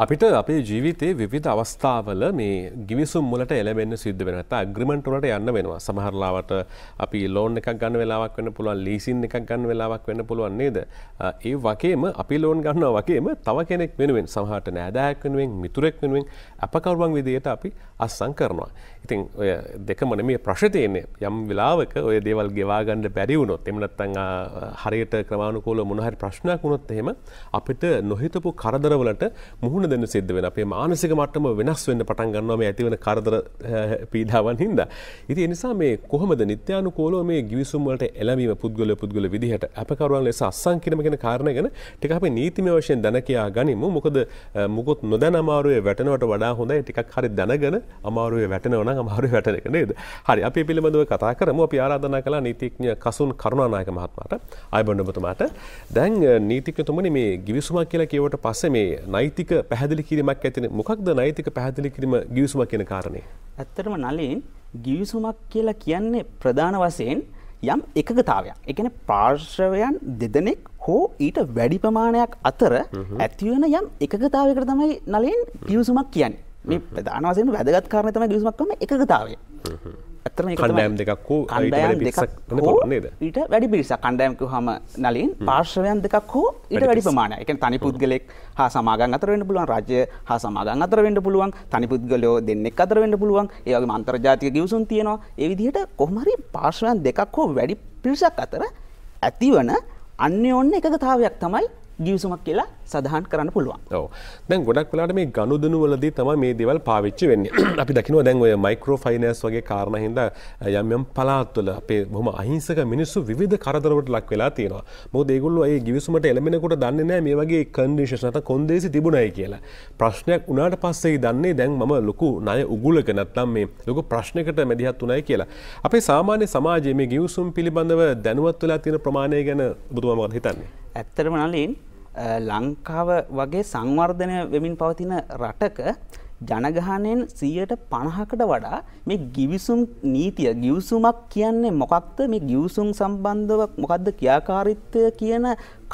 අපිට අපේ ජීවිතේ විධ අවස්ථාවල මේ ගිවිසුම් මුලට එලබෙන්න්න සිද්ධ වෙනත ග්‍රිමෙන්ට්ලට යන්න වෙනවා සමහරලාවට අපි ලෝන් එකක් ගන්න වෙලාවක් වන්න පුළුවන් ලීසින් එකක් ගන්න වෙලාවක් වෙන්න පුළුවන් නේද ඒ වගේම අපි ලෝන් ගන්න වගේම තව කෙනෙක් වෙනුවෙන් සහට නෑදායක් වෙනුවෙන් මිතුරෙක් වෙනුවෙන් අපකරුවන් විදියට අපි අස්සං කරනවා ඉතින් ඔය දෙකමන මේ ප්‍රශ්තියන්නේ යම් වෙලාවක ඔය දේවල් ගෙවාගන්න බැරිවුණොත් එමනත්තං හරියට ක්‍රමාණුකෝල මොනහරි ප්‍රශ්නයක් වුණොත් එහෙම අපිට නොහිතපු කරදරවලට මුහුණ මුහුණ දෙන්න සිද්ධ වෙන අපේ මානසික මට්ටම වෙනස් වෙන්න පටන් ගන්නවාම ඇතිවන කරදර පීඩාවන් හින්දා. ඉති එනිසා මේ කොහොමද නිත්‍යානුකෝලෝ මේ ගිවිසුම්වලට එළමීම පුද්ගල පුද්ගල විදිහට අපකරුවන් ලෙස අස්සං කිරීම ගැන කාරණය ගැන ටික අපි නීතිමය වශයෙන් දැන කියා ගනිමු. මොකද මුකුත් නොදැන අමාරුවේ වැටෙනවට වඩා හොඳයි ටිකක් හරි දැනගෙන අමාරුවේ වැටෙනවා නම් අමාරුවේ වැටෙන එක නේද? හරි අපි පිළිබඳව කතා කරමු. අපි ආරාධනා කළා නීතිඥ කසුන් කරුණානායක මහත්මයාට ආයුබෝවන් ඔබතුමාට. දැන් නීතිඥතුමනි මේ ගිවිසුමක් කියලා කියවට පස්සේ මේ නෛතික පැහැදිලි කිරීමක් ඇතින මොකක්ද නෛතික පැහැදිලි කිරීම ගිවිසුමක් කියන කාරණය. ඇත්තටම නලින් ගිවිසුමක් කියලා කියන්නේ ප්‍රධාන වසයෙන් යම් එකගතාවයක් එකන පාර්ශ්වයන් දෙදනෙක් හෝ ඊට වැඩි ප්‍රමාණයක් අතර ඇතිවන යම් එකගතාවකට තමයි නලින් ගිවිසුමක් කියන්නේ මේ ප්‍රධාන වසයෙන් වැදගත් කාරණය තම ගිවිසුමක්ම එකගතාවය. ඇතම කණ්ඩෑම් දෙකක් වූ ඊට වැඩි පිරිසක් කණ්ඩෑම්කු හම නලින් පාර්ශවයන් දෙකක් හෝ ඉට වැඩි ප්‍රමාණ එක තනි පුද්ගලෙක් හා සමාගන් අතරවෙන්න පුළුවන් රජය හා සමාගන් අතරවෙන්න පුළුවන් තනි පුද්ගලයෝ දෙන්නෙක් අතරවෙන්න පුළුවන් ඒගේ මන්තරජාතික ගිවසුන් තියෙනවා එවිදිහට කොහමරි පාර්ශවයන් දෙකක් හෝ වැඩි පිරිසක් අතර ඇතිවන අන්‍ය ඔන්න එකගතාවයක් තමයි ගිවසුමක් කියලා සඳහන් කරන්න පුළුවන් ඔව දැන් ගොඩක් වෙලාට මේ ගනුදනු වලදී තම මේ දෙවල් පාවිච්චි වෙන්න අපි දකිනවා දැන් ඔය මයිකරෝ ෆයිනස් වගේ කාරණ හිද යම් යම් පලාත්වල අපේ බොහම අහිංසක මිනිස්සු විධ කරදරවට ලක් වෙලා තියෙනවා මො දෙගුල්ල ඒ ගිවිසුමට එළමෙනකොට දන්නේ නෑ මේ වගේ කන්ඩිශෂනට කොන්දේසි තිබුණයි කියලා ප්‍රශ්නයක් උනාට පස්සේ දන්නේ දැන් මම ලොකු නය උගුලක නැත්නම් මේ ලොක ප්‍රශ්නකට මැදිහත් වනයි කියලා අපේ සාමාන්‍ය සමාජයේ මේ ගිවිසුම් පිළිබඳව දැනුවත් වෙලා තියෙන ප්‍රමාණය ගැන බුදුමම හිතන්නේ ඇත්තටම නලින් ලංකාව වගේ සංවර්ධනය වෙමින් පවතින රටක ජනගහනයෙන් සීයට පණහකට වඩා මේ ගිවිසුම් නීතිය ගිවසුමක් කියන්නේ මොකක්ද මේ ගිවසුම් සම්බන්ධව මොකක්ද ක්‍රියාකාරිත්වය කියන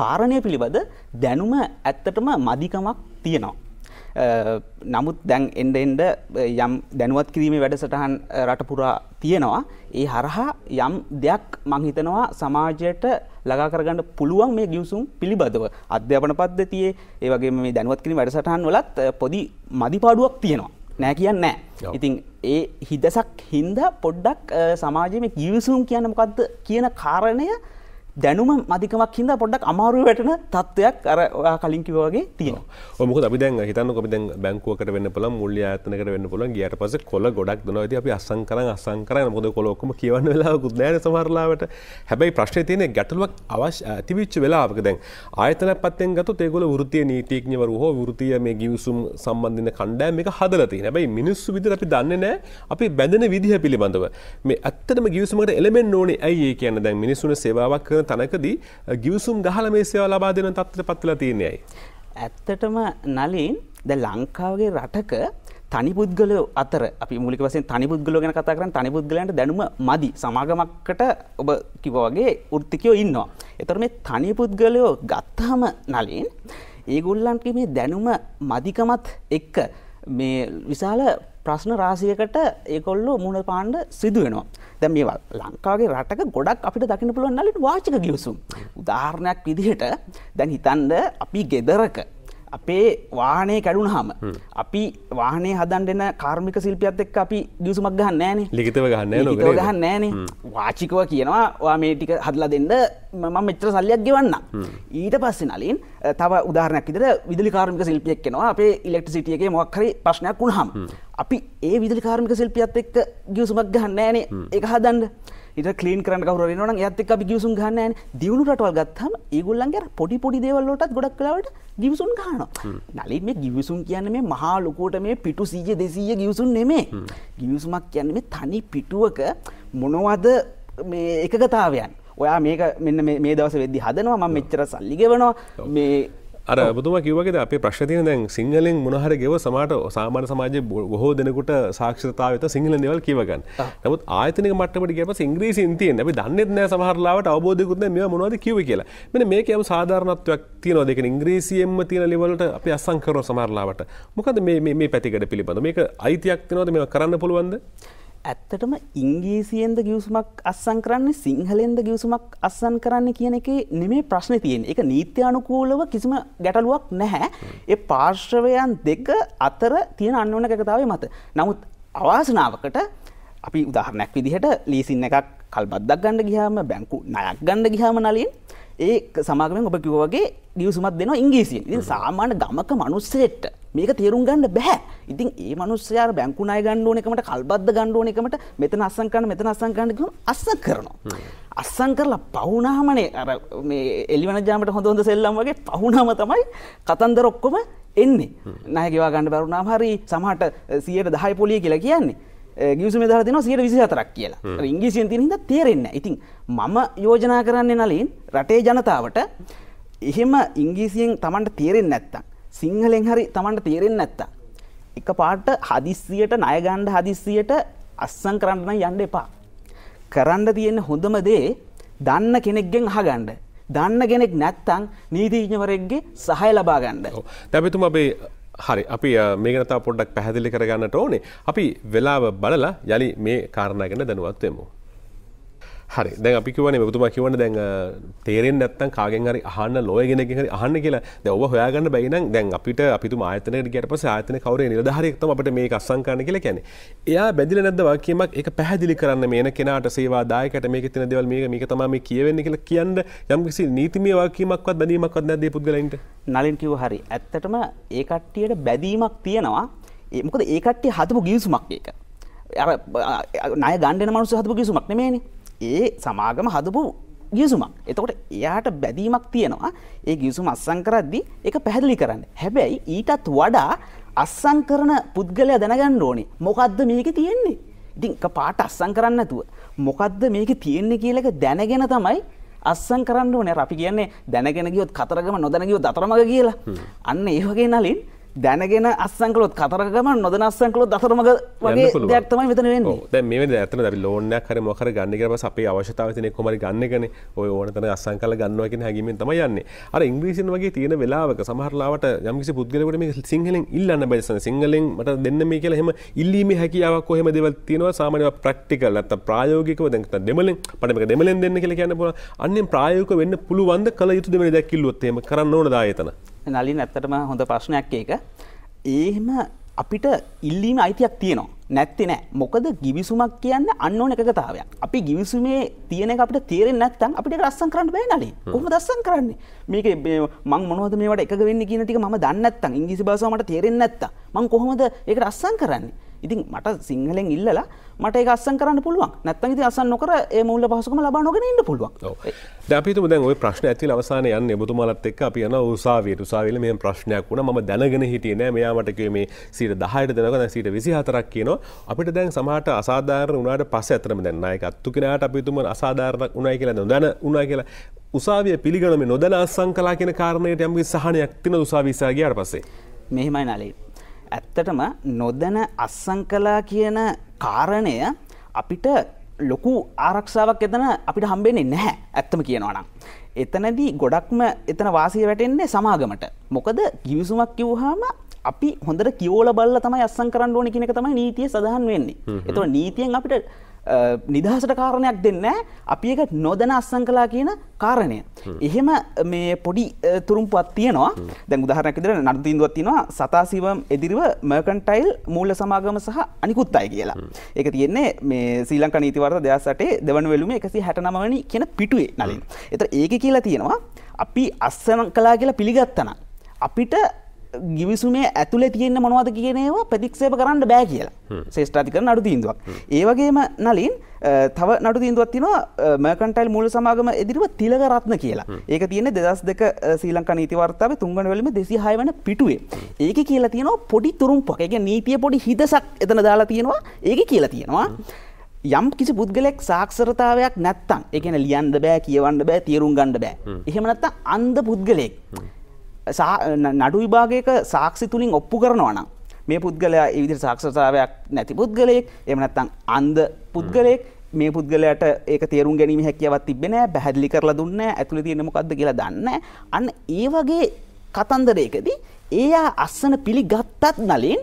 කාරණය පිළිබඳ දැනුම ඇත්තටම මදිකමක් තියෙනවා. නමුත් දැන් එන්ඩ එන්ඩ යම් දැනුවත් කිරීමේ වැඩසටහන් රටපුරා තියෙනවා. ඒ හරහා යම් දෙයක් මංහිතනවා සමාජයට ලගාකරගන්න පුළුවන් මේ ගිවසුම් පිළිබඳව අධ්‍යාපන පද්ධතියේ ඒවගේ මේ දැනුවත් කිරීම වැඩසටහන් වලත් පොදි මදිපාඩුවක් තියෙනවා. නෑ කියන්න නෑ. ඉතින් ඒ හිදසක් හින්දා පොඩ්ඩක් සමාජයේ මේ ගිවිසුම් කියන්න මොකද්ද කියන කාරණය දැනුම මධිකමක් හිද පොඩ්ඩක් අමාරු වැටන තත්ත්වයක් අර කලින් කිවගේ තියෙන මොක අපි දැන් හිතන්න කො දැන් බැංකුවකට වන්න පල මුල්ල අතනකට වන්න පුලන් ගියට පස කොල ගොඩක් නොද අපි අසංකර අසංකර මුද කොලොක්ම කියවන්න වෙලා ගුදෑන සමරලාවට හැබැයි ප්‍රශ්ය තියන ගැටලුවක් අවශ ඇතිවිච්ච වෙලාක දැන් ආයතන පත්තෙන් ගත තෙකොල ෘතිය නීතිීඥවර හෝ ෘතිය මේ ගිවසුම් සම්බන්ධන කණ්ඩෑම එක හදලති හැබයි මිනිස්සු විදි අපි දන්න නෑ අපි බැඳන විදිහ පිළිබඳව මේ ඇත්තම ගිවසමට එළමෙන් ඕනේ ඇයි ඒ කියන්න දැන් මිනිසුන සේවාවක් කරන කියන තැනකදී ගිවිසුම් ගහලා මේ සේවා ලබා දෙන තත්ත්වයටපත් වෙලා තියන්නේ ඇයි? ඇත්තටම නලින් දැන් ලංකාවගේ රටක තනි පුද්ගලයෝ අතර අපි මුලික වසෙන් තනි පුද්ගලෝ ගැන කතා කරන්න තනි පුද්ගලයන්ට දැනුම මදි සමාගමක්කට ඔබ කිව වගේ වෘත්තිකයෝ ඉන්නවා. එතකොට මේ තනි පුද්ගලයෝ ගත්තාම නලින් ඒගොල්ලන්ගේ මේ දැනුම මදිකමත් එක්ක මේ විශාල ප්‍රශ්න රාසියකට ඒකොල්ලෝ මුණ පාණ්ඩ සිදුවෙනවා. දැන් මේ ලංකාවේ රටක ගොඩක් අපිට දකින්න පුළුවන් නලින් වාචික ගිවිසුම්. උදාහරණයක් විදිහට දැන් හිතන්න අපි ගෙදරක අපේ වාහනය කැඩුනහම අපි වාහනේ හදන්ටෙන කාර්මික සිල්පියත් එක් අපි දියසුමක් ගහන්න නෑන ලිතව ගන්න ගහන්න නෑනේ වාචිකව කියනවා මේ ටික හදලා දෙන්න මම මෙච්‍ර සල්ලයක් ගෙවන්න ඊට පස්සේ නලින් තව උදාරනයක් ඉදර විදලි කාර්මික සිල්පියක් කෙනවා අපේ ඉලෙක්ට සිටියගේ මොක්හරි ප්‍රශ්නයක් වුණහම් අපි ඒ විදලි කාර්මික සිල්පියත් එක්ක ගියසුමක් ගහන්න නෑනේ එක හදන්ඩ ඉට කලීන් කරන්න කවර වෙනවන ඇත්තක් අපි ගිවසුන් ගන්න දියුණු රටවල් ගත්හම ඒගොල්ලන්ගේ පොඩි පොඩි දේවල්ලටත් ගොඩක් කලාවට ගිවිසුන් ගහන නලින් මේ ගිවිසුන් කියන මේ මහා ලොකෝට මේ පිටු සීය දෙසීය ගිවිසුන් නෙමේ ගිවිසුමක් කියන්නේ තනි පිටුවක මොනවද මේ එකගතාවයන් ඔයා මේක මෙන්න මේ දවස වෙදදි හදනවා ම මෙච්චර සල්ලිගෙවනවා මේ අර බතුම කිවගේ අප ප්‍රශ්තිය දැන් සිංහලෙන් මොනහර ගෙව සමට සාමාන සමාජ බොහෝ දෙනකුට සාක්ෂතාවත සිංහල දෙවල් කිවගන්න නමුත් ආතනක මටමට ගැප සිංග්‍රීසින් තියෙන් ඇි දන්නෙත් නෑ සමහරලාවට අවබෝධකුත් මේ මොනවද කිව කියලා මෙන මේකම සාධාරණත්වයක් තියනෝ දෙක ඉංග්‍රීසියෙන්ම තියෙන ලෙවලට අපි අසංකරන සමරලාවට මොකද මේ පැතිකට පිළිබඳ මේක අයිතියක් තිනොද මේ කරන්න පුළුවන්ද ඇත්තටම ඉංග්‍රීසියෙන්ද ගියවසුමක් අස්සන් කරන්න සිංහලෙන්ද ගියවසුමක් අස්සන් කරන්න කියන එක නෙමේ ප්‍රශ්න තියෙන් එක නීත්‍යානුකූලව කිසිම ගැටලුවක් නැහැ ඒ පාර්ශ්වයන් දෙක අතර තියෙන අන්නඕන කකතාවේ මත නමුත් අවාසනාවකට අපි උදාහරණයක් විදිහට ලීසින් එකක් කල්බද්දක් ගණඩ ගිහාම බැංකු නයක් ගණඩ ගිහාම නලින් ඒ සමාගමෙන් ඔබ කිවගේ ගියවසුමත් දෙන ඉංග්‍රීසින් සාමාන්‍ය ගමක මනුස්සෙට්ට මේක තේරුම් ගන්න බැහැ. ඉතින් ඒ මනුස්සයා බැංකු ණය ගන්න ඕන එකමට කල්බද්ද ගන්න ඕන එකමට මෙතන අස්සම් කරන්න මෙතන අස්සම් කරන්න කිව්වම අස්සම් කරනවා. අස්සම් කරලා පහුණාමනේ අර මේ එළිවන ජාමට හොඳ හොඳ සෙල්ලම් වගේ පහුණාම තමයි කතන්දර ඔක්කොම එන්නේ. ණය ගෙවා ගන්න බැරුණාම හරි සමහරට 10% පොලිය කියලා කියන්නේ. ගිවිසුම දහලා දෙනවා 124ක් කියලා. ඉංග්‍රීසියෙන් තියෙන හින්දා තේරෙන්නේ නැහැ. ඉතින් මම යෝජනා කරන්නේ නලින් රටේ ජනතාවට එහෙම ඉංග්‍රීසියෙන් Tamanට තේරෙන්නේ නැත්තම් සිංහලෙන් හරි තමන්ට තේරෙන් නැත්ත. එක පාට හදිස්සියට නයගණ්ඩ හදිස්සියට අස්සං කරන්න යන්න එපා. කරන්න තියෙන හොඳම දේ දන්න කෙනෙක්ගෙන් අහගණ්ඩ. දන්න කෙනෙක් නැත්තං නීතිීඥවරෙක්ගේ සහය ලබා ගණ්ඩ. තැබතුම අපේ හරි අපි මේගනතා පොඩ්ඩක් පැහැදිලි කරගන්නට ඕනේ අපි වෙලාව බලලා යළි මේ කාරණගෙන දැනුවත්වමු. හරි දැ අපි කිවන තුමා කිවන දැන් තේරෙන් නැත්තන් කාගෙන් හරි අහන්න ලෝයගෙනක හරි අහන්න කියලා දැ ඔබ හොයාගන්න බැයිනම් දැන් අපිට අපිතු ආතනයට ගැට පස ආතන කවර නිධහරෙක්තම අපට මේ අසංකාන කියලා කැන එයා බැදිල නැද වකීමක් එක පැහදිලි කරන්න මේන කෙනට සේවාදායකට මේක තින දෙවල් මේ මේක තම කියවෙන්න කියලා කියන්න යම්කිසි නීතිමේ වකීමක්වත් බැදීමක්වත් නැදේ පුද්ගලයින්ට නලින් කිව හරි ඇත්තටම ඒකට්ටියට බැදීමක් තියෙනවා මොකද ඒකට්ටි හතපු ගිවිසුමක් ඒක අ නය ගණඩ මනුස හතපු ගිසුමක් නෙමේනේ ඒ සමාගම හදපු ගියසුමක් එතකොට එයාට බැදීමක් තියෙනවා ඒ ගියසුම අස්සංකරද්දි එක පැහැදිලි කරන්න හැබැයි ඊටත් වඩා අස්සංකරන පුද්ගලය දැනගන්න ඕනේ මොකක්ද මේක තියෙන්නේ ඉතිං පාට අස්සං කරන්න ඇතුව මොකක්ද මේක තියෙන්නේ කියලක දැනගෙන තමයි අස්සං කරන්න ඕනේ අපි කියන්නේ දැනගෙන ගියොත් කතරගම නොදැනගියොත් අතරමග කියලා අන්න ඒ වගේ නලින් දැනගෙන අස්සංකලොත් කතරගම නොද අස්සංකලොත් දසරමග වගේ දක්තම විතන මේ ඇතන දරි ලෝනයක් හර මොකර ගන්නකර අපේ අවශ්‍යතාවතනය කොමරි ගන්නගන ඔය ඕනතන අස්සංකල ගන්නවකින් හැකිීම තම යන්න අර ඉංග්‍රීසින් වගේ තියෙන වෙලාවක සමහරලාට යම්කිසි පුද්ගලකට මේ සිංහලෙන් ඉල්ලන්න බැසන සිංහලෙන් මට දෙන්න මේ කියල හෙම ඉල්ලීම හැකියාවක් කොහෙම දෙවල් තියෙනවා සාමනව ප්‍රක්ටිකල් ඇත ප්‍රායෝගිකව දැත දෙමලින් පටමක දෙමලෙන් දෙන්න කියල කියන්න පුල අන්නෙන් ප්‍රායෝක වෙන්න පුළුවන්ද කළ යුතු දෙමන දැකිල්ලොත්තේම කරන්න ඕන දායතන නලින් ඇත්තටම හොඳ ප්‍රශ්නයක් ඒක. ඒහෙම අපිට ඉල්ලීම අයිතියක් තියෙනවා. නැත්තේ නෑ මොකද ගිවිසුමක් කියන්න අන්නඕන එකතාවයක් අපි ගිවිසුමේ තියෙන අපට තේරෙන් නැත්තන් අපිට රස්සන් කරන්න බෑ නලින් කොහම දස්සන් කරන්නේ මේක මං මොනවද මේට එක වෙන්න කියනතික ම දන්නත්තන් ඉංගිසි බාසමට තේරෙන් නැත්ත මං කොහොමද ඒක රස්සන් කරන්නේ ඉතින් මට සිංහලෙන් ඉල්ලලා මට ඒ අස්සන් කරන්න පුළුවන් නැත්තන් ඉති අසන් නොකර ඒ මුල්ල පහසුකම ලබා නොගෙන ඉන්න පුළුවන් දැපිතු දැන් ඔය ප්‍රශ්න ඇති අවසාන යන්න එබතුමාලත් එක් අපි යන උසාවියට උසාවිල මේ ප්‍රශ්නයක් වුණ ම දැනගෙන හිටිය නෑ මෙයාමටකේ මේ සීට දහයට දෙනක සීට විසි හතරක් කියනවා අපිට දැන් සමහට අසාධාරණ වනාට පස්ස ඇතරම දැන්නයි අත්තු කෙනට අපිතුම අසාධාරණක් උනා කියලා නොදැන උනා කියලා උසාවිය පිළිගනම නොදැන අස්සං කලා කියෙන කාරණයට යම්ගේ සහනයක් තින උසාවිසාගේ අර පසේ. මෙහෙමයි නලේ ඇත්තටම නොදැන අස්සං කලා කියන කාරණය අපිට ලොකු ආරක්ෂාවක් එතන අපිට හම්බෙන්නේ නැහැ ඇත්තම කියනවනම්. එතනදී ගොඩක්ම එතන වාසිය වැටෙන්නේ සමාගමට. මොකද කිවිසුමක් කිව්හාම අපි හොඳට කියෝල බල්ල තමයි අස්සං කරන්න ඕන කියන එක තමයි නීතිය සඳහන් වෙන්නේ. එතකොට නීතියෙන් අපිට නිදහසට කාරණයක් දෙන්න අපි එක නොදැන අස්සං කලා කියන කාරණය. එහෙම මේ පොඩි තුරුම්පත් තියනවා දැන් උදාහරණයක් විදිහට නඩුදීන්දුවක් තියෙනවා සතාසිව එදිරිව මර්කන්ටයිල් මූල්‍ය සමාගම සහ අනිකුත් අය කියලා. ඒක තියෙන්නේ මේ ශ්‍රී ලංකා නීතිවර්ත 2008 දෙවන වෙළුමේ 169 වෙනි කියන පිටුවේ නලින්. ඒතර ඒකේ කියලා තියෙනවා අපි අස්සං කලා කියලා පිළිගත්තනම් අපිට ගිවිසුමේ ඇතුළ තියෙන්න්න මොනවද කියනවා ප්‍රතික්ෂේප කරන්න බෑ කියලා ශේෂ්ඨාතිකර නඩු තීන්දුවක්. ඒවගේම නලින් තව නඩු තීන්දුවත් තිනවා මකන්ටයිල් මුල සමාගම එදිරිව තිලක රත්න කියලා ඒක තියෙන දෙදස් දෙක සීලංක නීතිවර්තාව තුන්ගන වලම දෙසි හය වන පිටුවේ. ඒක කියලා තියෙනවා පොඩි තුරුම්පක් එක නීතිය පොඩි හිදසක් එතන දාලා තියෙනවා ඒක කියලා තියෙනවා. යම් කිසි පුද්ගලෙක් සාක්ෂරතාවයක් නැත්තං එකන ලියන්ද බෑ කියවන්න බෑ තේරුම් ගණඩ බෑ. එහෙමනත්ත අන්ද පුද්ගලෙක්. නඩු විභාගයක සාක්ෂි තුළින් ඔප්පු කරනවා නම් මේ පුද්ගලයා ඉදිරි සාක්ෂතාවයක් නැති පුද්ගලයෙක් එමනත්තං අන්ද පුද්ගලයෙක් මේ පුද්ගලයට ඒක තේරුම් ගැනීම හැකියවත් තිබෙන පැහැදිලි කරලා දුන්න ඇතුළ තියෙනමොකක්ද කියලා දන්න අන්න ඒ වගේ කතන්දරයකදී ඒයා අස්සන පිළිගත්තත් නලින්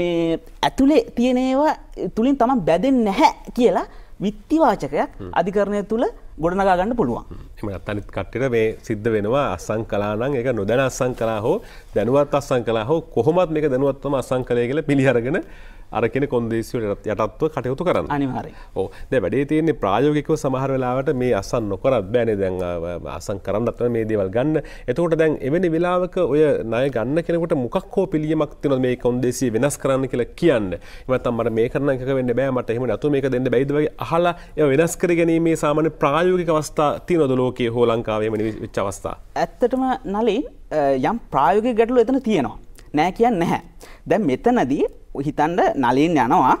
මේ ඇතුළේ තියෙනේවා තුළින් තම බැදෙන් නැහැ කියලා විත්තිවාචකයක් අධිකරණය තුළ ගොඩනගා ගන්න පුළුවන් එම අතනිත් කට්ටට මේ සිද්ධ වෙනවා අසං කලානං එක නොදැන අසං කලා හෝ දැනුවත් අසං කලා හෝ කොහොමත් මේක දැනුවත්වම අසං කලය කියල පිළිහරගෙන අරකෙන කොන්දේසිවට යටත්ව කටයුතු කරන්න අනිවාරය ඕ දැ වැඩේ තියන්නේ ප්‍රායෝගිකව සමහර වෙලාවට මේ අසන් නොකරත් බෑන දැන් අසන් කරන්නත්ව මේ දේවල් ගන්න එතකොට දැන් එවැනි වෙලාවක ඔය නය ගන්න කෙනකට මොකක් හෝ පිළියමක් තින මේ කොන්දේසිය වෙනස් කරන්න කියලා කියන්න එමත්තම් මට මේ කරන එක වෙන්න බෑ මට එහෙම නතු මේක දෙන්න බැයිදවගේ අහලා එය වෙනස් කර ගැනීමේ සාමාන්‍ය ප්‍රායෝගික අවස්ථා තියනොද ලෝකයේ හෝ ලංකාවේම විච්ච අවස්ථා ඇත්තටම නලින් යම් ප්‍රායෝගික ගැටලු එතන තියෙනවා නෑ කියන්න නැහැ. දැන් මෙතනදී හිතන්ඩ නලින් යනවා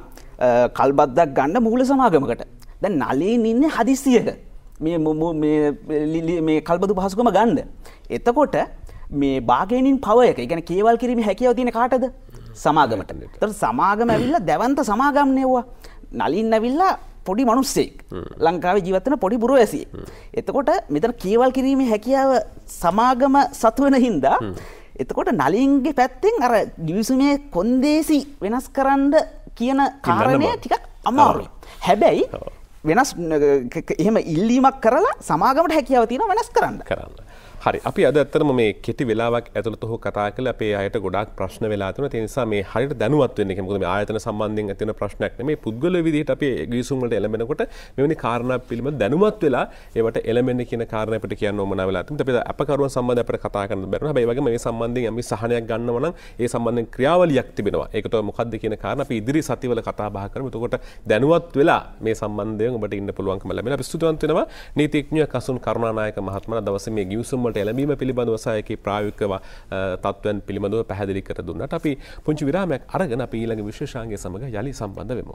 කල්බද්දක් ගණ්ඩ මූල සමාගමකට දැ නලින් ඉන්න හදිසියක මේ කල්බදු පහසුකම ගණ්ඩ. එතකොට මේ බාගනින් පවයක ගැන කේවල් කිරීම හැකිව තියෙන කාටද සමාගමට තර සමාගම ඇවිල්ල දැවන්ත සමාගම්නයවා නලින් ඇවිල්ලා පොඩි මනුස්සෙක් ලංකාව ජීවත්තන පොඩි බුරු ඇසි. එතකොට මෙතන කියවල් කිරීම හැකියාව සමාගම සතුවන හින්දා එතකොට නලින්ගේ පැත්තෙන් අර ගිවිසුමේ කොන්දේසි වෙනස් කරන්න කියන කාරණය ටිකක් අමාරුයි. හැබැයි වෙනස් එහෙම ඉල්ලීමක් කරලා සමාගමට හැකියාව තියෙන වෙනස් කරන්න කරන්න. හරි අපි අද ඇත්තරම මේ කෙටි වෙලාවක් ඇතුළත හෝ කතා කළ අපේ අයට ගොඩක් ප්‍රශ්න වෙලා තියෙනවා ඒ නිසා මේ හරියට දැනුවත් වෙන්න එක මොකද මේ ආයතන සම්බන්ධයෙන් ඇති වෙන ප්‍රශ්නයක් නෙමෙයි පුද්ගල විදිහට අපි ගිවිසුම් වලට එළඹෙනකොට මෙවැනි කාරණා පිළිබඳ දැනුවත් වෙලා ඒවට එළඹෙන්න කියන කාරණය අපිට කියන්න ඕන වෙලා තියෙනවා අපි අප කරුවන් සම්බන්ධ අපිට කතා කරන්න බැරි වෙනවා හැබැයි වගේ මේ සම්බන්ධයෙන් යම් සහනයක් ගන්නව නම් ඒ සම්බන්ධයෙන් ක්‍රියාවලියක් තිබෙනවා ඒකට මොකක්ද කියන කාරණා අපි ඉදිරි සතිවල කතා බහ කරමු එතකොට දැනුවත් වෙලා මේ සම්බන්ධයෙන් ඔබට ඉන්න පුළුවන්කම ලැබෙනවා අපි ස්තුතිවන්ත වෙනවා නීතිඥ කසුන් කරුණානායක මහත්මයා දවසේ මේ ගිවිසුම් වැඩසටහනවලට එළඹීම පිළිබඳව සයකි ප්‍රායෝගිකව තත්ත්වයන් පිළිබඳව පැහැදිලි කර දුන්නට අපි පුංචි විරාමයක් අරගෙන අපි ඊළඟ විශේෂාංගය සමග යලි සම්බන්ධ වෙමු.